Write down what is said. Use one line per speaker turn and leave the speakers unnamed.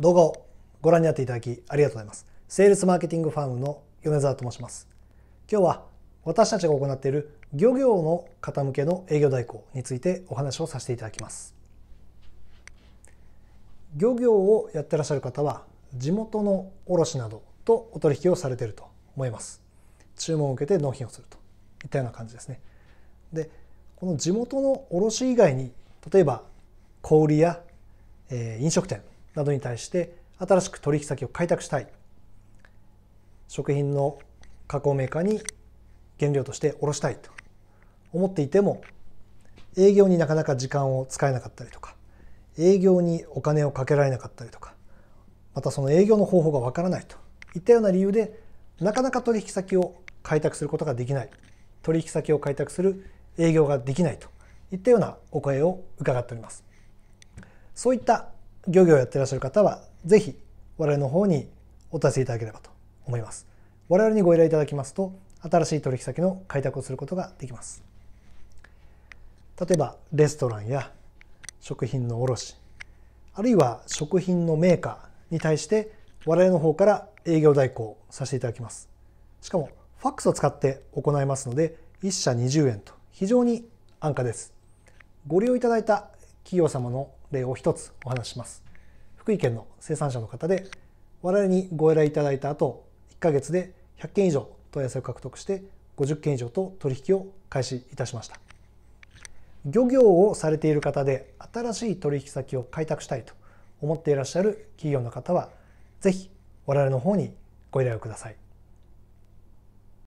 動画をご覧になっていただきありがとうございます。セールスマーケティングファームの米沢と申します。今日は私たちが行っている漁業の方向けの営業代行についてお話をさせていただきます。漁業をやってらっしゃる方は地元の卸などとお取引をされていると思います。注文を受けて納品をするといったような感じですね。で、この地元の卸以外に例えば小売や、え飲食店などに対して新しく取引先を開拓したい食品の加工メーカーに原料として卸したいと思っていても営業になかなか時間を使えなかったりとか営業にお金をかけられなかったりとかまたその営業の方法がわからないといったような理由でなかなか取引先を開拓することができない取引先を開拓する営業ができないといったようなお声を伺っておりますそういった漁業をやってらっしゃる方はぜひ我々の方にお問いいただければと思います。我々にご依頼いただきますと新しい取引先の開拓をすることができます。例えばレストランや食品の卸あるいは食品のメーカーに対して我々の方から営業代行させていただきますしかもファックスを使って行いますので1社20円と非常に安価ですご利用いただいた企業様の例を一つお話しします。福井県の生産者の方で、我々にご依頼いただいた後、1ヶ月で100件以上問い合わせを獲得して、50件以上と取引を開始いたしました。漁業をされている方で、新しい取引先を開拓したいと思っていらっしゃる企業の方は、ぜひ我々の方にご依頼をください。